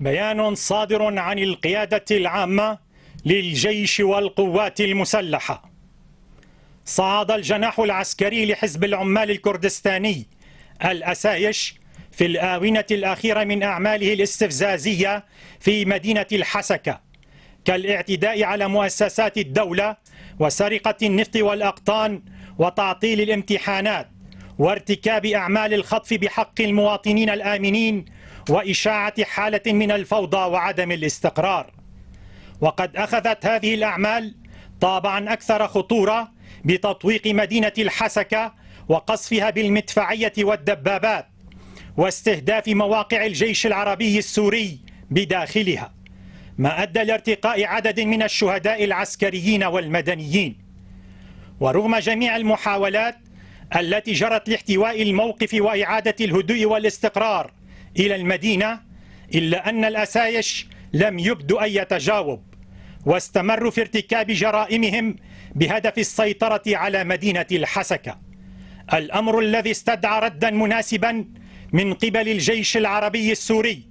بيان صادر عن القيادة العامة للجيش والقوات المسلحة صعد الجناح العسكري لحزب العمال الكردستاني الأسايش في الآونة الأخيرة من أعماله الاستفزازية في مدينة الحسكة كالاعتداء على مؤسسات الدولة وسرقة النفط والأقطان وتعطيل الامتحانات وارتكاب أعمال الخطف بحق المواطنين الآمنين وإشاعة حالة من الفوضى وعدم الاستقرار وقد أخذت هذه الأعمال طابعا أكثر خطورة بتطويق مدينة الحسكة وقصفها بالمدفعية والدبابات واستهداف مواقع الجيش العربي السوري بداخلها ما أدى لارتقاء عدد من الشهداء العسكريين والمدنيين ورغم جميع المحاولات التي جرت لاحتواء الموقف وإعادة الهدوء والاستقرار إلى المدينة إلا أن الأسايش لم يبدوا أي تجاوب واستمروا في ارتكاب جرائمهم بهدف السيطرة على مدينة الحسكة الأمر الذي استدعى ردا مناسبا من قبل الجيش العربي السوري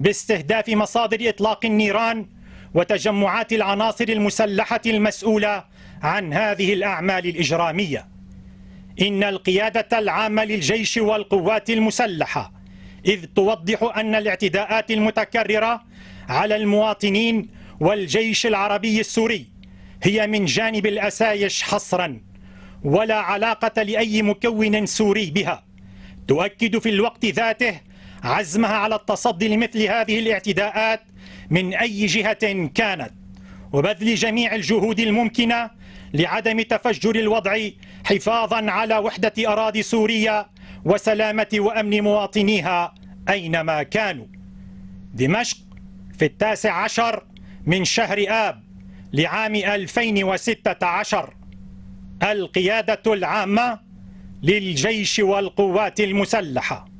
باستهداف مصادر إطلاق النيران وتجمعات العناصر المسلحة المسؤولة عن هذه الأعمال الإجرامية إن القيادة العامة للجيش والقوات المسلحة إذ توضح أن الاعتداءات المتكررة على المواطنين والجيش العربي السوري هي من جانب الأسايش حصرا ولا علاقة لأي مكون سوري بها تؤكد في الوقت ذاته عزمها على التصدي لمثل هذه الاعتداءات من أي جهة كانت وبذل جميع الجهود الممكنة لعدم تفجر الوضع حفاظا على وحدة أراضي سوريا وسلامة وأمن مواطنيها أينما كانوا دمشق في التاسع عشر من شهر آب لعام 2016 القيادة العامة للجيش والقوات المسلحة